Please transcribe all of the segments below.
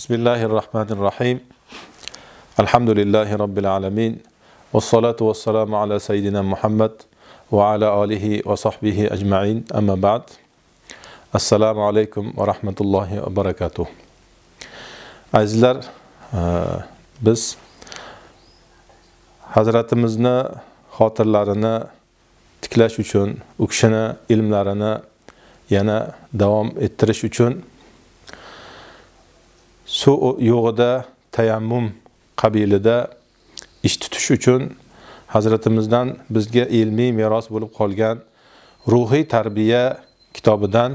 بسم الله الرحمن الرحيم الحمد لله رب العالمين والصلاة والسلام على سيدنا محمد وعلى آله وصحبه أجمعين أما بعد السلام عليكم ورحمة الله وبركاته حضرات مزنا خاطر لارنا tiklash وشون وكشنا علم لارنا ينا دوام اترش وشون suv yo'g'ida tayammum qabilida ish tutish uchun hazratimizdan bizga ilmiy meros bo'lib qolgan ruhiy tarbiya kitobidan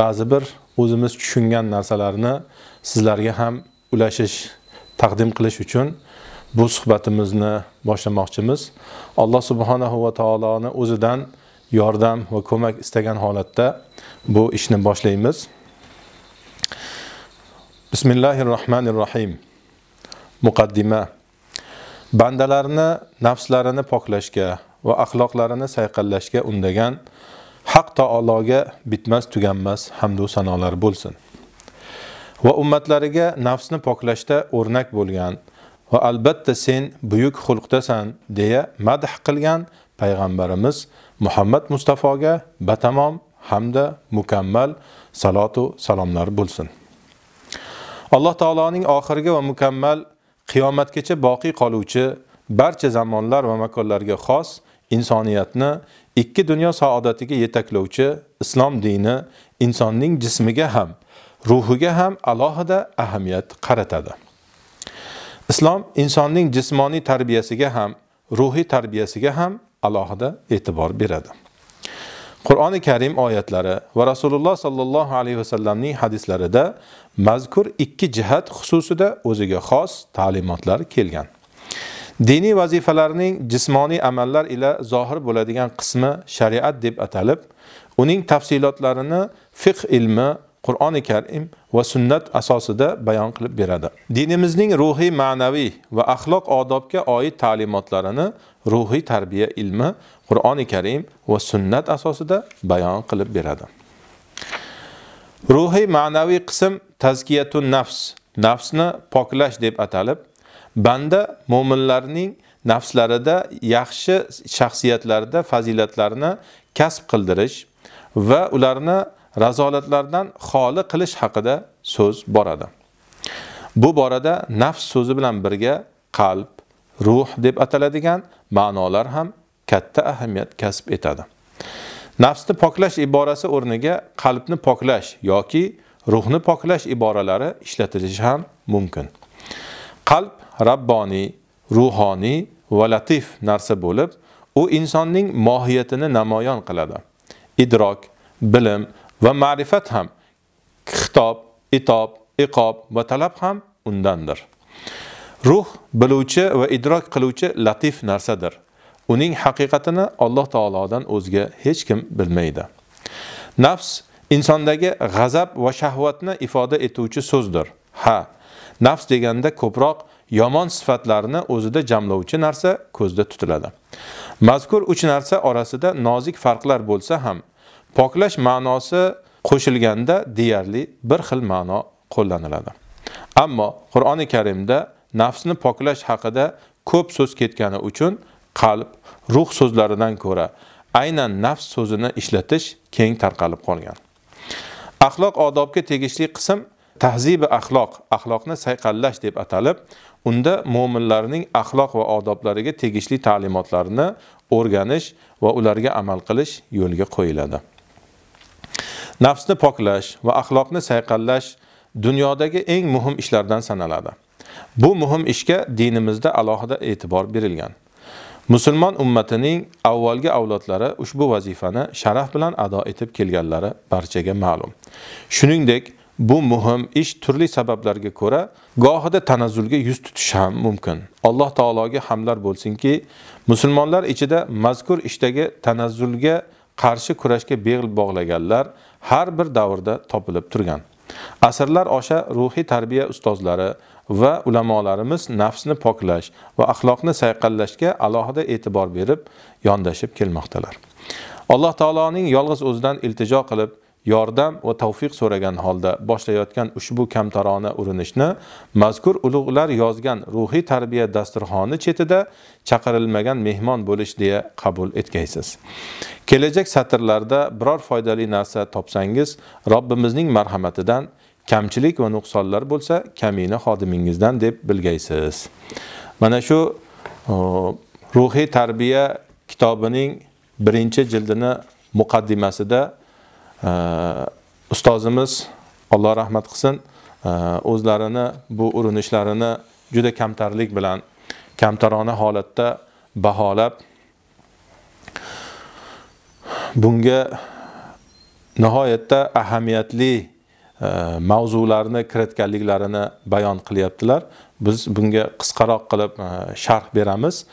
ba'zi bir o'zimiz tushungan narsalarni sizlarga ham ulashish taqdim qilish uchun bu suhbatimizni boshlamoqchimiz alloh subhanahu va taoloni o'zidan yordam va ko'mak istagan holatda bu ishni boshlaymiz bismillahi rohim muqaddima bandalarni nafslarini poklashga va axloqlarini sayqallashga undagan haq taologa bitmas tuganmas hamdu sanolar bo'lsin va ummatlariga nafsni poklashda o'rnak bo'lgan va albatta sen buyuk xulqdasan deya madh qilgan payg'ambarimiz muhammad mustafoga batamom hamda mukammal salotu salomlar bo'lsin alloh taoloning oxirgi va mukammal qiyomatgacha boqiy qoluvchi barcha zamonlar va makonlarga xos insoniyatni ikki dunyo saodatiga yetaklovchi islom dini insonning jismiga ham ruhiga ham alohida ahamiyat qaratadi islom insonning jismoniy tarbiyasiga ham ruhiy tarbiyasiga ham alohida e'tibor beradi qur'oni karim oyatlari va rasululloh sollallohu alayhi vasallamning hadislarida mazkur ikki jihat xususida o'ziga xos ta'limotlar kelgan diniy vazifalarning jismoniy amallar ila zohir bo'ladigan qismi shariat deb atalib uning tafsilotlarini fiqh ilmi qur'oni karim va sunnat asosida bayon qilib beradi dinimizning ruhiy ma'naviy va axloq odobga oid ta'limotlarini ruhiy tarbiya ilmi qur'oni karim va sunnat asosida bayon qilib beradi ruhiy ma'naviy qism tazkiyatun nafs nafsni poklash deb atalib banda mo'minlarning nafslarida yaxshi shaxsiyatlarda fazilatlarni kasb qildirish va ularni razolatlardan xoli qilish haqida so'z boradi bu borada nafs so'zi bilan birga qalb ruh deb ataladigan ma'nolar ham katta ahamiyat kasb etadi nafsni poklash iborasi o'rniga qalbni poklash yoki ruhni poklash iboralari ishlatilishi ham mumkin qalb rabboniy ruhoniy va latif narsa bo'lib u insonning mohiyatini namoyon qiladi idrok bilim va ma'rifat ham xitob itob iqob va talab ham undandir ruh biluvchi va idrok qiluvchi latif narsadir uning haqiqatini alloh taolodan o'zga hech kim bilmaydi nafs insondagi g'azab va shahvatni ifoda etuvchi so'zdir ha nafs deganda ko'proq yomon sifatlarni o'zida jamlovchi narsa ko'zda tutiladi mazkur uch narsa orasida nozik farqlar bo'lsa ham poklash ma'nosi qo'shilganda deyarli bir xil ma'no qo'llaniladi ammo qur'oni karimda nafsni poklash haqida ko'p so'z ketgani uchun qalb ruh so'zlaridan ko'ra aynan nafs so'zini ishlatish keng tarqalib qolgan axloq odobga tegishli qism tahzibi axloq axloqni sayqallash deb atalib unda mo'minlarning axloq va odoblariga tegishli ta'limotlarni o'rganish va ularga amal qilish yo'lga qo'yiladi nafsni poklash va axloqni sayqallash dunyodagi eng muhim ishlardan sanaladi bu muhim ishga dinimizda alohida e'tibor berilgan musulmon ummatining avvalgi avlodlari ushbu vazifani sharaf bilan ado etib kelganlari barchaga ma'lum shuningdek bu muhim ish turli sabablarga ko'ra gohida tanazzulga yuz tutishi ham mumkin alloh taologa hamlar bo'lsinki musulmonlar ichida mazkur ishdagi tanazzulga qarshi kurashga bel bog'laganlar har bir davrda topilib turgan asrlar osha ruhiy tarbiya ustozlari va ulamolarimiz nafsni poklash va axloqni sayqallashga alohida e'tibor berib yondashib kelmoqdalar alloh taoloning yolg'iz o'zidan iltijo qilib yordam va tavfiq so'ragan holda boshlayotgan ushbu kamtarona urinishni mazkur ulug'lar yozgan ruhiy tarbiya dasturxoni chetida chaqirilmagan mehmon bo'lish deya qabul etgaysiz kelajak satrlarda biror foydali narsa topsangiz robbimizning marhamatidan kamchilik va nuqsonlar bo'lsa kamina xodimingizdan deb bilgaysiz mana shu ruhiy tarbiya kitobining birinchi jildini muqaddimasida ustozimiz Alloh rahmat qilsin, o'zlarini bu urinishlarini juda kamtarlik bilan, kamtarona holatda baholab bunga nihoyatda ahamiyatli e, mavzularni kiritganliklarini bayon qilyaptilar. Biz bunga qisqaroq qilib e, sharh beramiz. E,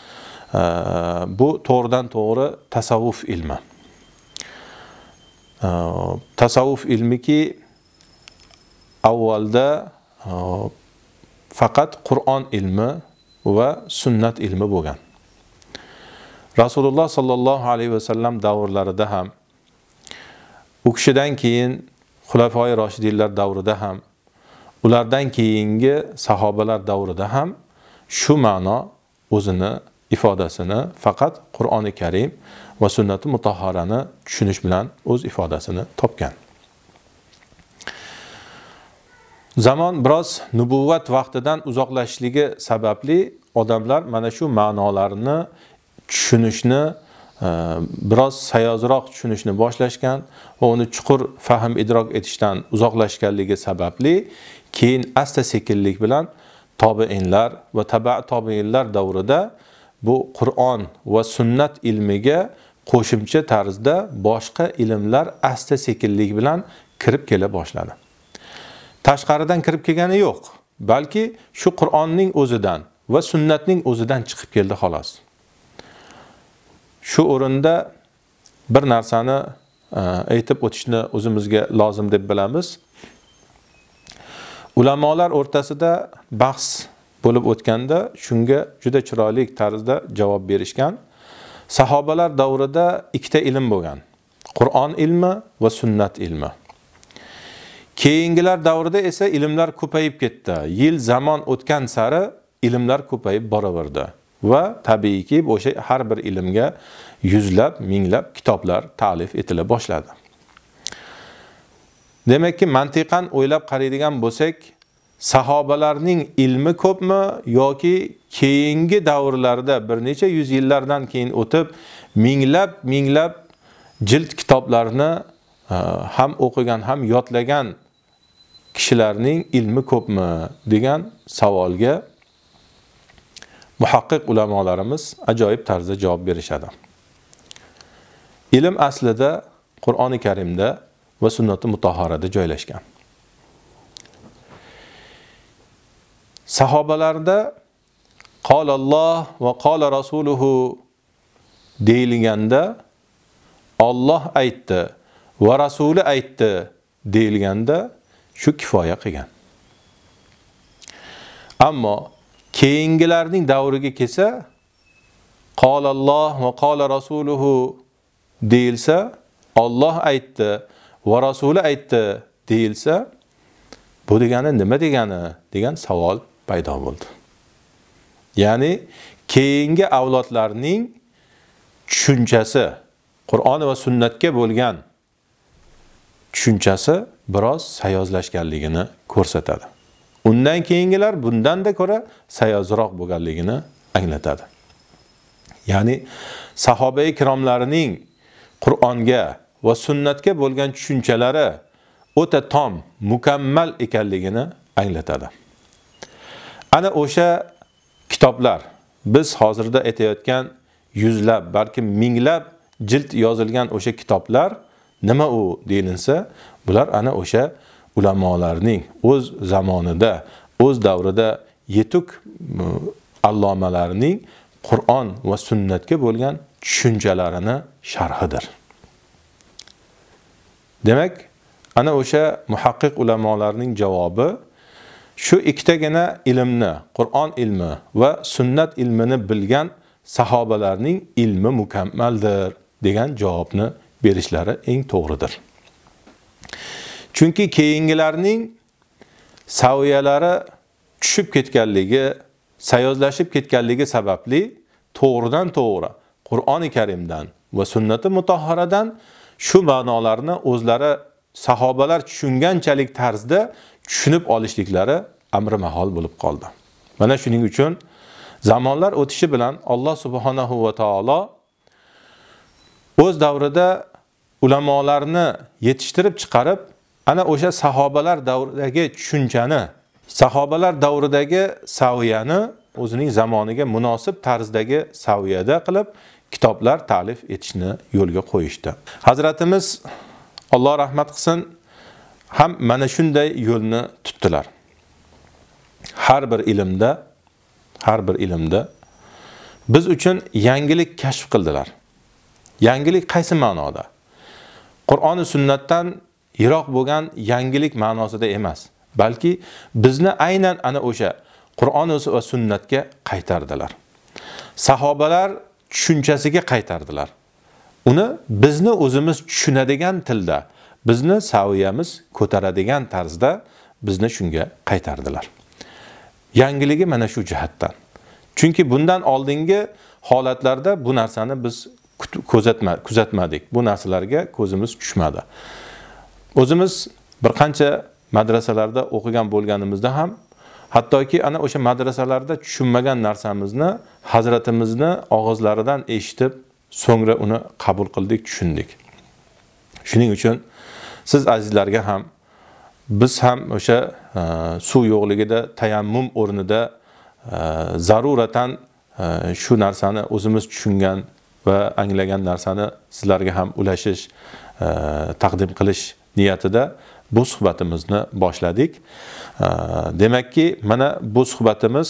bu to'g'ridan to'g'ri tasavvuf ilmi. Э, tasavvuf ilmiki avvalda э, faqat qur'on ilmi va sunnat ilmi bo'lgan rasululloh sollallohu alayhi vasallam davrlarida ham u kishidan keyin xulafoi roshidiylar davrida ham ulardan keyingi sahobalar davrida ham shu ma'no o'zini ifodasini faqat qur'oni karim va sunnati mutahharani tushunish bilan o'z ifodasini topgan zamon biroz nubuvvat vaqtidan uzoqlashishligi sababli odamlar mana shu ma'nolarni tushunishni e, biroz sayozroq tushunishni boshlashgan va uni chuqur fahm idrok etishdan uzoqlashganligi sababli keyin asta sekinlik bilan tobeinlar va taba tobeinlar davrida bu qur'on va sunnat ilmiga qo'shimcha tarzda boshqa ilmlar asta sekinlik bilan kirib kela boshladi tashqaridan kirib kelgani yo'q balki shu qur'onning o'zidan va sunnatning o'zidan chiqib keldi xolos shu o'rinda bir narsani e, aytib o'tishni o'zimizga lozim deb bilamiz ulamolar o'rtasida bahs bo'lib o'tganda shunga juda chiroyli tarzda javob berishgan sahobalar davrida ikkita ilm bo'lgan qur'on ilmi va sunnat ilmi keyingilar davrida esa ilmlar ko'payib ketdi yil zamon o'tgan sari ilmlar ko'payib boraverdi va tabiiyki o'sha har bir ilmga yuzlab minglab kitoblar ta'lif etila boshladi demakki mantiqan o'ylab qaraydigan bo'lsak sahobalarning ilmi ko'pmi yoki keyingi davrlarda bir necha yuz yillardan keyin o'tib minglab minglab jild kitoblarni e, ham o'qigan ham yodlagan kishilarning ilmi ko'pmi degan savolga muhaqqiq ulamolarimiz ajoyib tarzda javob berishadi ilm aslida qur'oni karimda va sunnati mutahharada joylashgan sahobalarda alloh va qola rasuluhu deyilganda Alloh aytdi va rasuli aytdi deyilganda shu kifoya qilgan ammo keyingilarning davriga kelsa alloh va qola rasuluhu deyilsa Alloh aytdi va rasuli aytdi deyilsa bu degani nima degani degan savol paydo bo'ldi ya'ni keyingi avlodlarning tushunchasi qur'on va sunnatga bo'lgan tushunchasi biroz sayozlashganligini ko'rsatadi undan keyingilar bundanda ko'ra sayozroq bo'lganligini anglatadi ya'ni sahoba ikromlarining qur'onga va sunnatga bo'lgan tushunchalari o'ta tom mukammal ekanligini anglatadi ana o'sha kitoblar biz hozirda aytayotgan yuzlab balki minglab jild yozilgan o'sha kitoblar nima u deyilsa bular ana o'sha ulamolarning o'z zamonida o'z davrida yetuk allomalarning qur'on va sunnatga bo'lgan tushunchalarini sharhidir demak ana o'sha muhaqqiq ulamolarning javobi shu ikkitagina ilmni qur'on ilmi va sunnat ilmini bilgan sahobalarning ilmi mukammaldir degan javobni berishlari eng to'g'ridir chunki keyingilarning saviyalari tushib ketganligi sayozlashib ketganligi sababli to'g'ridan to'g'ri qur'oni karimdan va sunnati mutahharadan shu ma'nolarni o'zlari sahobalar tushunganchalik tarzda tushunib olishliklari amri mahol bo'lib qoldi mana shuning uchun zamonlar o'tishi bilan alloh subhanahu va taolo o'z davrida ulamolarni yetishtirib chiqarib ana o'sha sahobalar davridagi tushunchani sahobalar davridagi saviyani o'zining zamoniga munosib tarzdagi saviyada qilib kitoblar ta'lif etishni yo'lga qo'yishdi hazratimiz alloh rahmat qilsin ham mana shunday yo'lni tutdilar har bir ilmda har bir ilmda biz uchun yangilik kashf qildilar yangilik qaysi ma'noda qur'oni sunnatdan yiroq bo'lgan yangilik ma'nosida emas balki bizni aynan ana o'sha qur'on va sunnatga qaytardilar sahobalar tushunchasiga qaytardilar uni bizni o'zimiz tushunadigan tilda bizni saviyamiz ko'taradigan tarzda bizni shunga qaytardilar yangiligi mana shu jihatdan chunki bundan oldingi holatlarda bu narsani biz kuzatma, kuzatmadik bu narsalarga ko'zimiz tushmadi o'zimiz bir qancha madrasalarda o'qigan bo'lganimizda ham hattoki ana o'sha madrasalarda tushunmagan narsamizni hazratimizni og'izlaridan eshitib so'ngra uni qabul qildik tushundik shuning uchun siz azizlarga ham biz ham o'sha e, suv yo'qligida tayammum o'rnida e, zaruratan e, shu narsani o'zimiz tushungan va anglagan narsani sizlarga ham ulashish taqdim qilish niyatida bu suhbatimizni boshladik demakki mana bu suhbatimiz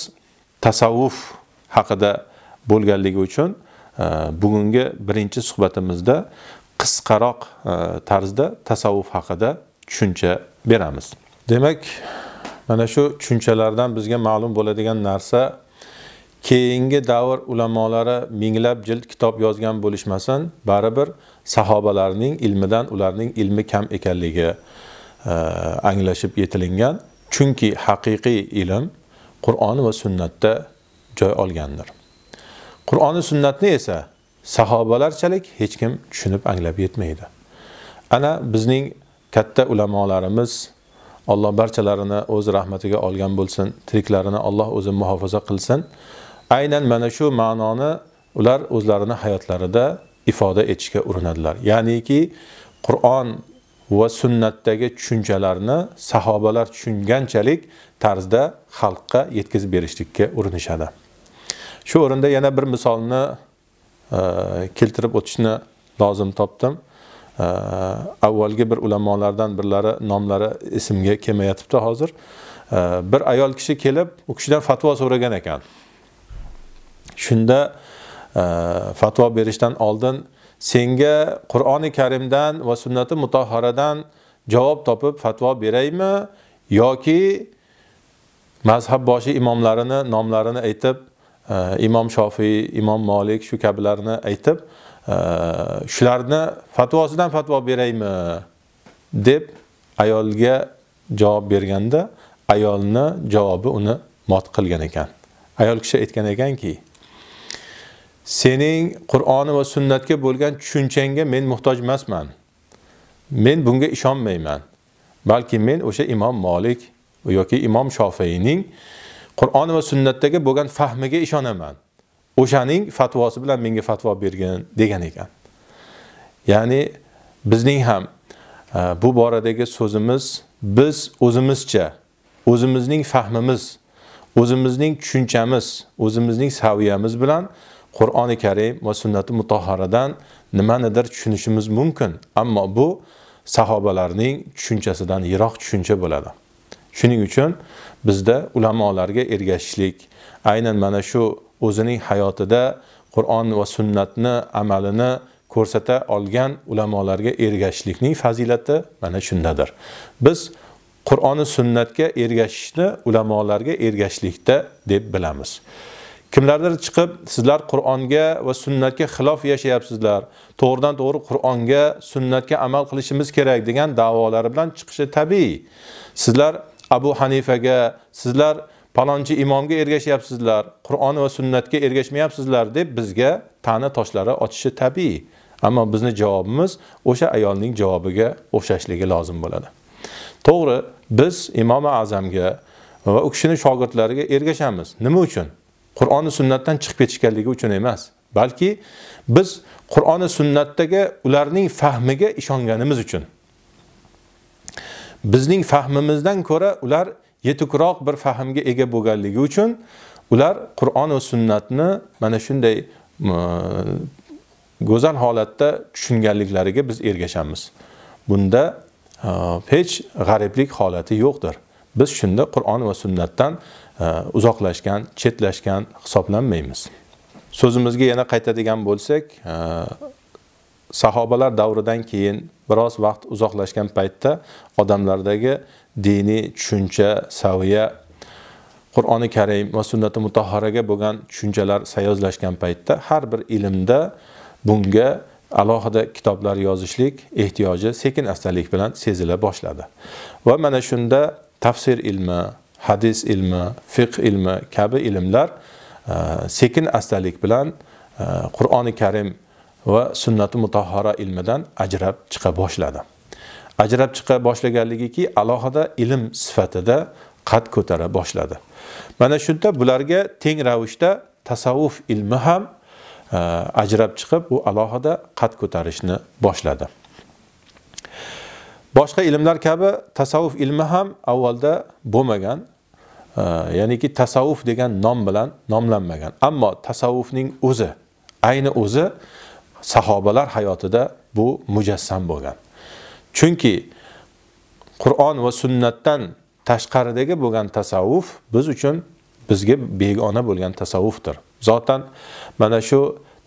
tasavvuf haqida bo'lganligi uchun bugungi birinchi suhbatimizda qisqaroq e, tarzda tasavvuf haqida tushuncha beramiz demak mana shu tushunchalardan bizga ma'lum bo'ladigan narsa keyingi davr ulamolari minglab jild kitob yozgan bo'lishmasin baribir sahobalarning ilmidan ularning ilmi kam ekanligi e, anglashib yetilingan chunki haqiqiy ilm qur'on va sunnatda joy olgandir qur'oni sunnatni esa sahobalarchalik hech kim tushunib anglab yetmaydi ana bizning katta ulamolarimiz alloh barchalarini o'z rahmatiga olgan bo'lsin tiriklarini alloh o'zi muhofaza qilsin aynan mana shu ma'noni ular o'zlarini hayotlarida ifoda etishga urinadilar ya'niki qur'on va sunnatdagi tushunchalarni sahobalar tushunganchalik tarzda xalqqa yetkazib berishlikka urinishadi shu o'rinda yana bir misolni keltirib o'tishni lozim topdim avvalgi bir ulamolardan birlari nomlari esimga kelmayotibdi hozir bir ayol kishi kelib u kishidan fatvo so'ragan ekan shunda fatvo berishdan oldin senga qur'oni karimdan va sunnati mutahharadan javob topib fatvo beraymi yoki mazhab boshi imomlarini nomlarini aytib imom shofiy imom molik shu kabilarni aytib shularni fatvosidan fatvo beraymi deb ayolga javob berganda ayolni javobi uni mot qilgan ekan ayol kishi aytgan ekanki sening qur'oni va sunnatga bo'lgan tushunchangga men muhtoj emasman men bunga ishonmayman balki men o'sha imom molik yoki imom shofiyning qur'on va sunnatdagi bo'lgan fahmiga ishonaman o'shaning fatvosi bilan menga fatvo bergin degan ekan ya'ni bizning ham e, bu boradagi so'zimiz biz o'zimizcha o'zimizning fahmimiz o'zimizning tushunchamiz o'zimizning saviyamiz bilan qur'oni karim va sunnati mutohharadan nimanidir tushunishimiz mumkin ammo bu sahobalarning tushunchasidan yiroq tushuncha bo'ladi shuning uchun bizda ulamolarga ergashishlik aynan mana shu o'zining hayotida qur'on va sunnatni amalini ko'rsata olgan ulamolarga ergashishlikning fazilati mana shundadir biz qur'oni sunnatga ergashishni ulamolarga ergashishlikda deb bilamiz kimlardir chiqib sizlar qur'onga va sunnatga xilof yashayapsizlar to'g'ridan to'g'ri qur'onga sunnatga amal qilishimiz kerak degan davolari bilan chiqishi tabiiy sizlar abu hanifaga sizlar palonchi imomga ergashyapsizlar qur'on va sunnatga ergashmayapsizlar deb bizga tana toshlari otishi tabiiy ammo bizni javobimiz o'sha ayolning javobiga o'xshashligi lozim bo'ladi to'g'ri biz imom azamga va u kishini shogirdlariga ergashamiz nima uchun qur'oni sunnatdan chiqib ketishganligi uchun emas balki biz qur'oni sunnatdagi ularning fahmiga ishonganimiz uchun bizning fahmimizdan ko'ra ular yetukroq bir fahmga ega bo'lganligi uchun ular qur'on va sunnatni mana shunday go'zal holatda tushunganliklariga biz ergashamiz bunda e, hech g'ariblik holati yo'qdir biz shunda qur'on va sunnatdan e, uzoqlashgan chetlashgan hisoblanmaymiz so'zimizga yana qaytadigan bo'lsak e, sahobalar davridan keyin biroz vaqt uzoqlashgan paytda odamlardagi diniy tushuncha saviya qur'oni karim va sunnati mutahharaga bo'lgan tushunchalar sayozlashgan paytda har bir ilmda bunga alohida kitoblar yozishlik ehtiyoji sekin astalik bilan sezila boshladi va mana shunda tafsir ilmi hadis ilmi fiqh ilmi kabi ilmlar e, sekin astalik bilan e, qur'oni karim va sunnati mutahhara ilmidan ajrab chiqa boshladi ajrab chiqa boshlaganligiki alohida ilm sifatida qad ko'tara boshladi mana shunda bularga teng ravishda tasavvuf ilmi ham e, ajrab chiqib u alohida qad ko'tarishni boshladi boshqa ilmlar kabi tasavvuf ilmi ham avvalda bo'lmagan e, ya'niki tasavvuf degan nom bilan nomlanmagan ammo tasavvufning o'zi ayni o'zi sahobalar hayotida bu mujassam bo'lgan chunki qur'on va sunnatdan tashqaridagi bo'lgan tasavvuf biz uchun bizga begona bo'lgan tasavvufdir zotan mana shu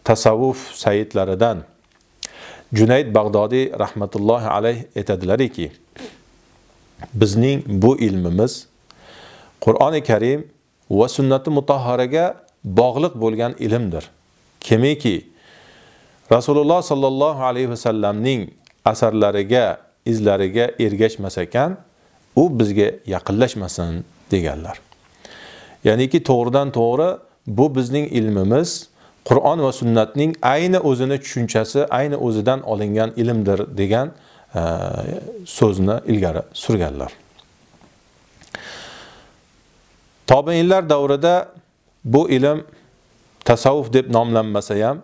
tasavvuf saidlaridan junayd bag'dodiy rahmatullohi alayh aytadilarki bizning bu ilmimiz qur'oni karim va sunnati mutahharaga bog'liq bo'lgan ilmdir kimiki rasululloh sollallohu alayhi vasallamning asarlariga izlariga ergashmas ekan u bizga yaqinlashmasin deganlar ya'niki to'g'ridan to'g'ri bu bizning ilmimiz qur'on va sunnatning ayni o'zini tushunchasi ayni o'zidan olingan ilmdir degan e, so'zni ilgari surganlar tobeinlar davrida bu ilm tasavvuf deb nomlanmasa ham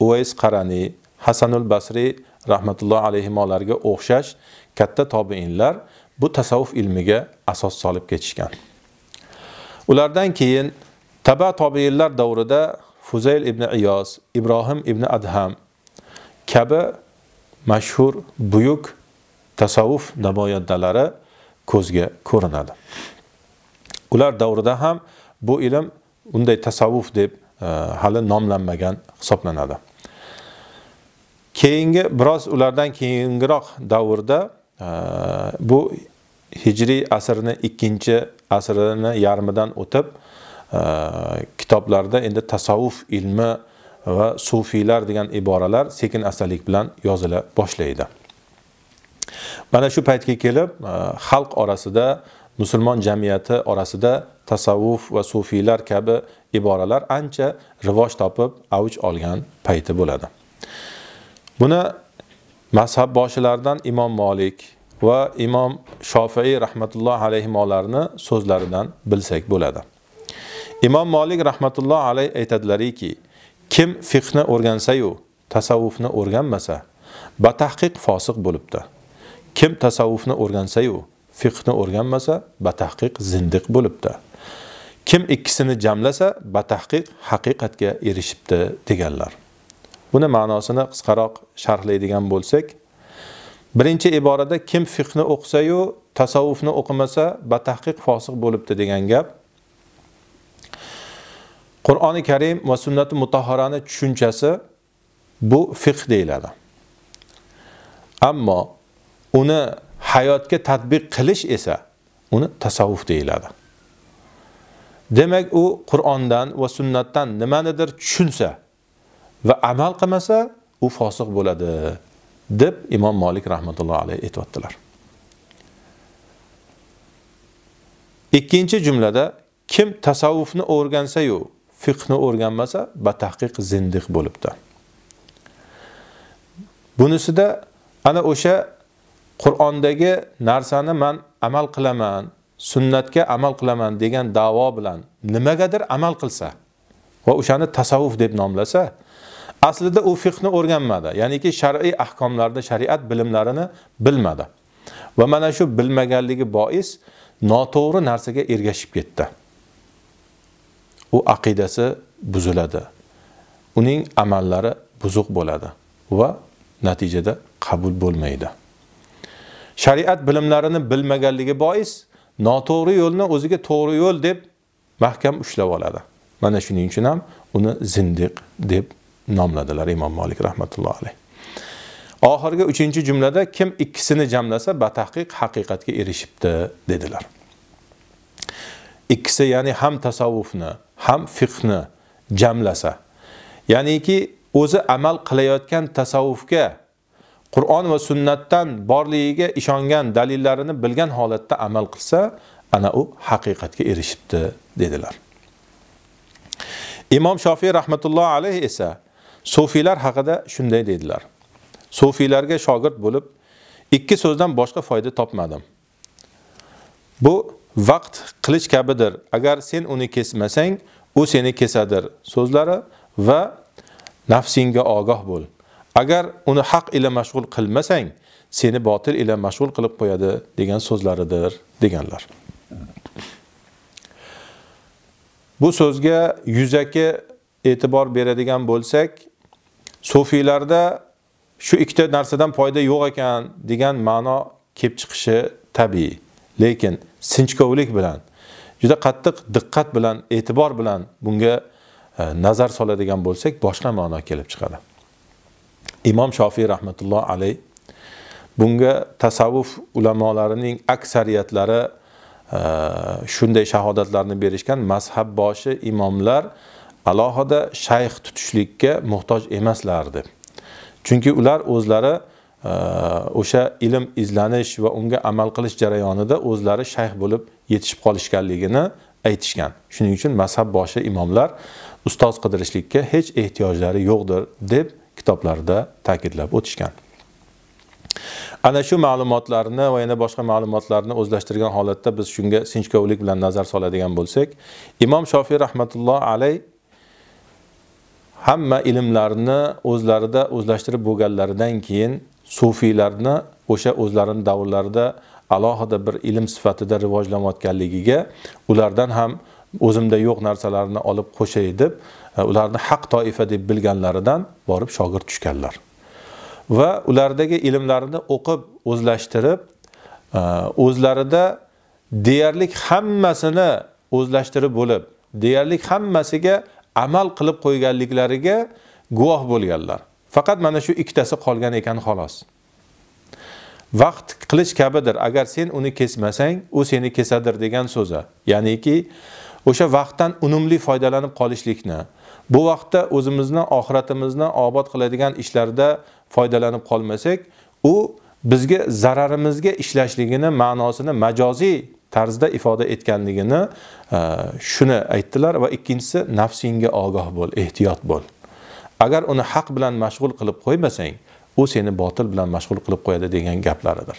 uvays qarani hasanul basriy rahmatullohi alayhimolarga o'xshash katta tobeinlar bu tasavvuf ilmiga asos solib ketishgan ulardan keyin taba tobeinlar davrida fuzayl ibn iyos ibrohim ibn adham kabi mashhur buyuk tasavvuf namoyandalari ko'zga ko'rinadi ular davrida ham bu ilm unday tasavvuf deb hali nomlanmagan hisoblanadi keyingi biroz ulardan keyingiroq davrda e, bu hijriy asrni ikkinchi asrini yarmidan o'tib e, kitoblarda endi tasavvuf ilmi va sufiylar degan iboralar sekin astalik bilan yozila boshlaydi mana shu paytga kelib e, xalq orasida musulmon jamiyati orasida tasavvuf va sufiylar kabi iboralar ancha rivoj topib avj olgan payti bo'ladi buni mazhab boshilaridan imom molik va imom shofiiy rahmatullohi alayhimolarni so'zlaridan bilsak bo'ladi imom molik rahmatullohi alayh aytadilariki kim fiqni o'rgansayu tasavvufni o'rganmasa batahqiq fosiq bo'libdi kim tasavvufni o'rgansayu fiqhni o'rganmasa batahqiq zindiq bo'libdi kim ikkisini jamlasa batahqiq haqiqatga erishibdi deganlar buni ma'nosini qisqaroq sharhlaydigan bo'lsak birinchi iborada kim fiqni o'qisayu tasavvufni o'qimasa batahqiq fosiq bo'libdi degan gap qur'oni karim va sunnati mutahharani tushunchasi bu fiq deyiladi ammo uni hayotga tadbiq qilish esa uni tasavvuf deyiladi demak u qur'ondan va sunnatdan nimanidir tushunsa va amal qilmasa u fosiq bo'ladi deb imom molik rahmatulloh alayhi aytyaptilar ikkinchi jumlada kim tasavvufni o'rgansayu fiqhni o'rganmasa batahqiq zindiq bo'libdi bunisida ana o'sha qur'ondagi narsani man amal qilaman sunnatga amal qilaman degan davo bilan nimagadir amal qilsa va o'shani tasavvuf deb nomlasa aslida u fiqni o'rganmadi ya'niki shar'iy ahkomlarni shariat bilimlarini bilmadi va mana shu bilmaganligi bois noto'g'ri narsaga ergashib ketdi u aqidasi buziladi uning amallari buzuq bo'ladi va natijada qabul bo'lmaydi shariat bilimlarini bilmaganligi bois noto'g'ri yo'lni o'ziga to'g'ri yo'l deb mahkam ushlab oladi mana shuning uchun ham uni zindiq deb nomladilar imom molik rahmatulloh alayh oxirgi uchinchi jumlada kim ikkisini jamlasa batahqiq haqiqatga erishibdi dedilar ikkisi ya'ni ham tasavvufni ham fiqhni jamlasa ya'niki o'zi amal qilayotgan tasavvufga Qur'on va sunnatdan borligiga ishongan dalillarini bilgan holatda amal qilsa, ana u haqiqatga erishibdi dedilar. Imom Shofiy rahmatullohi alayhi esa sufilar haqida shunday dedilar. Sufilarga shogird bo'lib ikki so'zdan boshqa foyda topmadim. Bu vaqt qilich kabidir. Agar sen uni kesmasang, u seni kesadir so'zlari va nafsingga ogoh bo'l. agar uni haq ila mashg'ul qilmasang seni botil ila mashg'ul qilib qo'yadi degan so'zlaridir deganlar bu so'zga yuzaki e'tibor beradigan bo'lsak sufiylarda shu ikkita narsadan foyda yo'q ekan degan ma'no kelib chiqishi tabiiy lekin sinchkovlik bilan juda qattiq diqqat bilan e'tibor bilan bunga e, nazar soladigan bo'lsak boshqa ma'no kelib chiqadi imom shofiy rahmatulloh alayh bunga tasavvuf ulamolarining aksariyatlari e, shunday shahodatlarni berishgan mazhab boshi imomlar alohida shayx tutishlikka muhtoj emaslar deb chunki ular o'zlari e, o'sha ilm izlanish va unga amal qilish jarayonida o'zlari shayx bo'lib yetishib qolishganligini aytishgan shuning uchun mazhab boshi imomlar ustoz qidirishlikka hech ehtiyojlari yo'qdir deb kitoblarida ta'kidlab o'tishgan ana shu ma'lumotlarni va yana boshqa ma'lumotlarni o'zlashtirgan holatda biz shunga sinchkovlik bilan nazar soladigan bo'lsak imom shofiy rahmatulloh alay hamma ilmlarni o'zlarida o'zlashtirib bo'lganlaridan keyin sufiylarni o'sha o'zlarini davrlarida alohida bir ilm sifatida rivojlanayotganligiga ulardan ham o'zimda yo'q narsalarni olib qo'shay deb e, ularni haq toifa deb bilganlaridan borib shogird tushganlar va ulardagi ilmlarini o'qib o'zlashtirib e, o'zlarida deyarli hammasini o'zlashtirib bo'lib deyarli hammasiga amal qilib qo'yganliklariga guvoh bo'lganlar faqat mana shu ikkitasi qolgan ekan xolos vaqt qilich kabidir agar sen uni kesmasang u seni kesadir degan so'zi ya'niki o'sha vaqtdan unumli foydalanib qolishlikni bu vaqtda o'zimizni oxiratimizni obod qiladigan ishlarda foydalanib qolmasak u bizga zararimizga ishlashligini ma'nosini majoziy tarzda ifoda etganligini e, shuni aytdilar va ikkinchisi nafsingga ogoh bo'l ehtiyot bo'l agar uni haq bilan mashg'ul qilib qo'ymasang u seni botil bilan mashg'ul qilib qo'yadi degan gaplaridir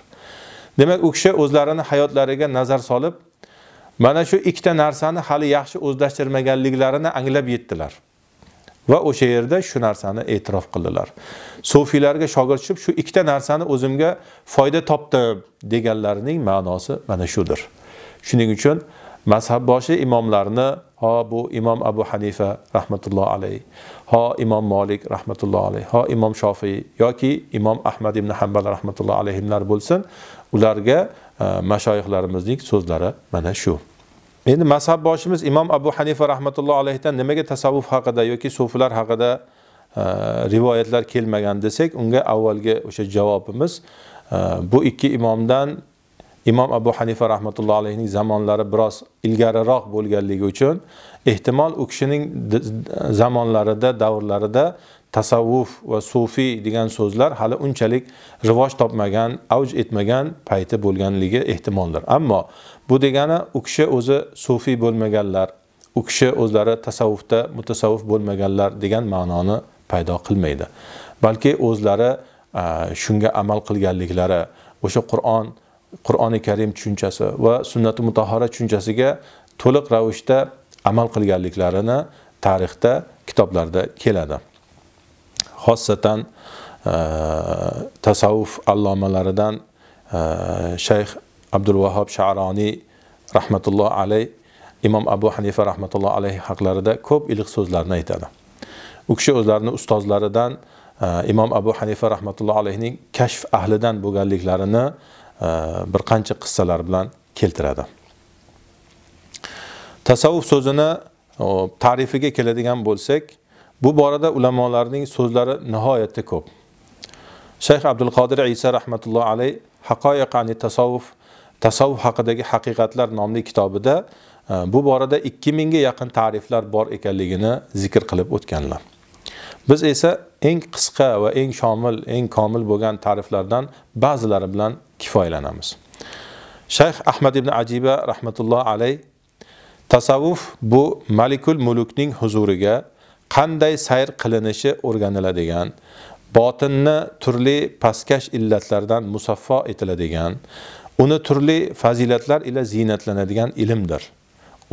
demak u kishi o'zlarini hayotlariga nazar solib mana shu ikkita narsani hali yaxshi o'zlashtirmaganliklarini anglab yetdilar va o'sha yerda shu narsani e'tirof qildilar sufiylarga shogird tushib shu ikkita narsani o'zimga foyda topdim deganlarining ma'nosi mana shudir shuning uchun mazhabboshi imomlarni ho bu imom abu hanifa rahmatullohi alayh ho imom molik rahmatulloh alayhi ho imom shofiy yoki imom ahmad ibn hambal rahmatulloh alayhimlar bo'lsin ularga e, mashoyihlarimizning so'zlari mana shu endi mazhabboshimiz boshimiz imom abu hanifa rahmatulloh alayhidan nimaga tasavvuf haqida yoki sufilar haqida e, rivoyatlar kelmagan desak unga avvalgi o'sha javobimiz e, bu ikki imomdan imom abu hanifa rahmatulloh alayhining zamonlari biroz ilgariroq bo'lganligi uchun ehtimol u kishining zamonlarida davrlarida tasavvuf va sufiy degan so'zlar hali unchalik rivoj topmagan avj etmagan payti bo'lganligi ehtimoldir ammo bu degani u kishi o'zi sufiy bo'lmaganlar u kishi o'zlari tasavvufda mutasavvuf bo'lmaganlar degan ma'noni paydo qilmaydi balki o'zlari shunga amal qilganliklari o'sha qur'on qur'oni karim tushunchasi va sunnati mutahhara tushunchasiga to'liq ravishda amal qilganliklarini tarixda kitoblarda keladi xossatan e, tasavvuf allomalaridan e, shayx abdulvahob sharoniy rahmatulloh alayh imom abu hanifa rahmatulloh alayhi haqlarida ko'p iliq so'zlarni aytadi u kishi o'zlarini ustozlaridan e, imom abu hanifa rahmatulloh alayhining kashf ahlidan bo'lganliklarini bir qancha qissalar bilan keltiradi tasavvuf so'zini tarifiga keladigan bo'lsak bu borada ulamolarning so'zlari nihoyatda ko'p shayx abdul qodir isa rahmatullohi alayh haqoyiq ani tasavvuf tasavvuf haqidagi haqiqatlar nomli kitobida e, bu borada ikki mingga yaqin tariflar bor ekanligini zikr qilib o'tganlar biz esa eng qisqa va eng shomil eng komil bo'lgan ta'riflardan ba'zilari bilan kifoyalanamiz shayx ahmad ibn ajiba rahmatullohi alayh tasavvuf bu malikul mulukning huzuriga qanday sayr qilinishi o'rganiladigan botinni turli pastkash illatlardan musaffo etiladigan uni turli fazilatlar ila ziynatlanadigan ilmdir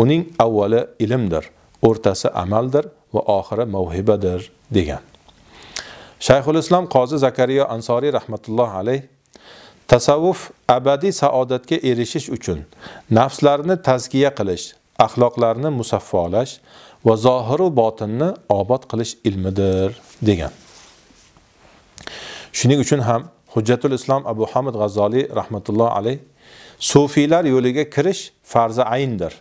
uning avvali ilmdir o'rtasi amaldir va oxiri mavhibadir degan shayxul islom qozi zakariyo ansoriy rahmatulloh alayh tasavvuf abadiy saodatga erishish uchun nafslarni tazkiya qilish axloqlarni musaffolash va zohiru botinni obod qilish ilmidir degan shuning uchun ham hujjatul islom abu hamid g'azzoliy rahmatulloh alayh sufiylar yo'liga kirish farzi ayndir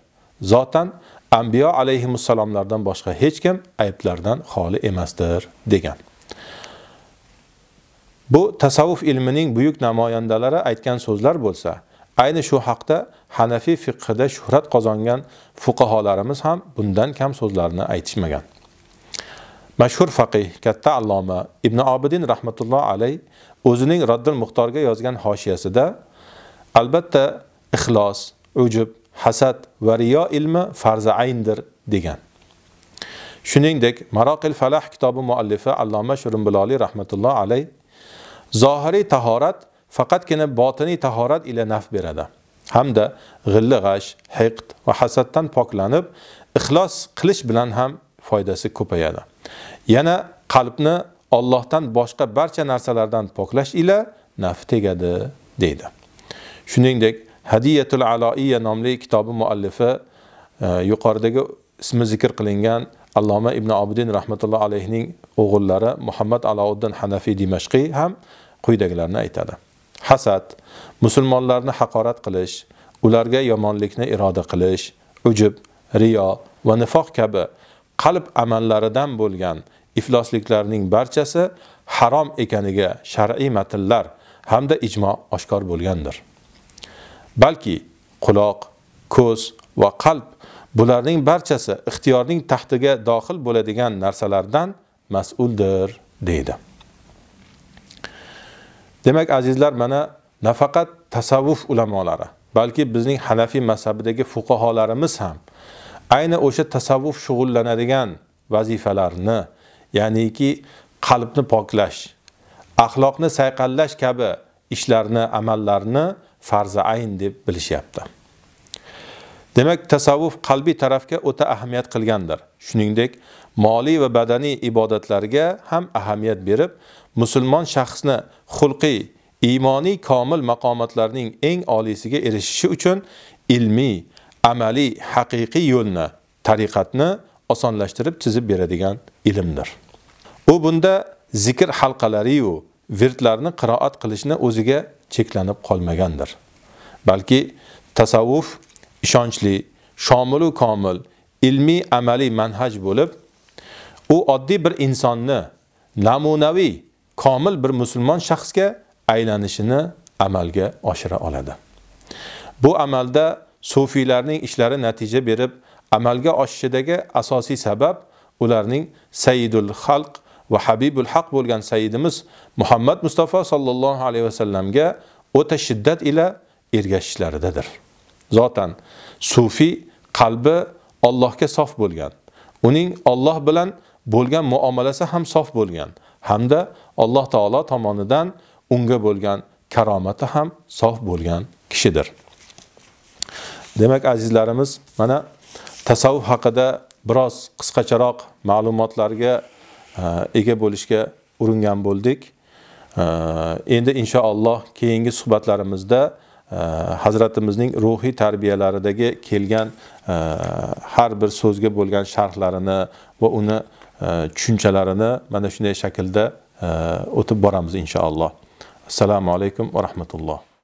zotan ambiyo alayhissalomlardan boshqa hech kim ayblardan xoli emasdir degan bu tasavvuf ilmining buyuk namoyandalari aytgan so'zlar bo'lsa ayni shu haqda hanafiy fiqhida shuhrat qozongan fuqaholarimiz ham bundan kam so'zlarni aytishmagan mashhur faqih katta alloma ibn obidin rahmatulloh alay o'zining roddil muxtorga yozgan hoshiyasida albatta ixlos ujub hasad va riyo ilmi farzi ayndir degan shuningdek maroqil falah kitobi muallifi alloma shirinbiloli rahmatulloh alay zohiriy tahorat faqatgina botiniy tahorat ila naf beradi hamda g'illi g'ash hiqd va hasaddan poklanib ixlos qilish bilan ham foydasi ko'payadi yana qalbni ollohdan boshqa barcha narsalardan poklash ila naf tegadi deydi shuningdek hadiyatul aloiya nomli kitobi muallifi e, yuqoridagi ismi zikr qilingan alloma ibn obidin rahmatulloh alayhining o'g'illari muhammad alouddin hanafiy dimashqiy ham quyidagilarni aytadi hasad musulmonlarni haqorat qilish ularga yomonlikni iroda qilish ujub riyo va nifoq kabi qalb amallaridan bo'lgan iflosliklarning barchasi harom ekaniga shar'iy matnlar hamda ijmo oshkor bo'lgandir balki quloq ko'z va qalb bularning barchasi ixtiyorning taxtiga dohil bo'ladigan narsalardan mas'uldir deydi demak azizlar mana nafaqat tasavvuf ulamolari balki bizning hanafiy mazhabidagi fuqaholarimiz ham ayni o'sha tasavvuf shug'ullanadigan vazifalarni ya'niki qalbni poklash axloqni sayqallash kabi ishlarni amallarni farzi ayn deb bilishyapti demak tasavvuf qalbiy tarafga o'ta ahamiyat qilgandir shuningdek moliy va badaniy ibodatlarga ham ahamiyat berib musulmon shaxsni xulqiy iymoniy komil maqomatlarning eng oliysiga erishishi uchun ilmiy amaliy haqiqiy yo'lni tariqatni osonlashtirib chizib beradigan ilmdir u bunda zikr halqalariyu virdlarni qiroat qilishni o'ziga cheklanib qolmagandir balki tasavvuf ishonchli shomilu komil ilmiy amaliy manhaj bo'lib u oddiy bir insonni namunaviy komil bir musulmon shaxsga aylanishini amalga oshira oladi bu amalda sufiylarning ishlari natija berib amalga oshishidagi asosiy sabab ularning saidul xalq va habibul haq bo'lgan sayyidimiz muhammad mustafa sollallohu alayhi vasallamga o'ta shiddat ila ergashishlaridadir zotan sufiy qalbi allohga sof bo'lgan uning olloh bilan bo'lgan muomalasi ham sof bo'lgan hamda alloh taolo tomonidan unga bo'lgan karomati ham sof bo'lgan kishidir demak azizlarimiz mana tasavvuf haqida biroz qisqacharoq ma'lumotlarga ega bo'lishga uringan bo'ldik endi inshaalloh keyingi suhbatlarimizda hazratimizning ruhiy tarbiyalaridagi kelgan har bir so'zga bo'lgan sharhlarini va uni tushunchalarini mana shunday shaklda o'tib boramiz inshaalloh assalomu alaykum va rahmatulloh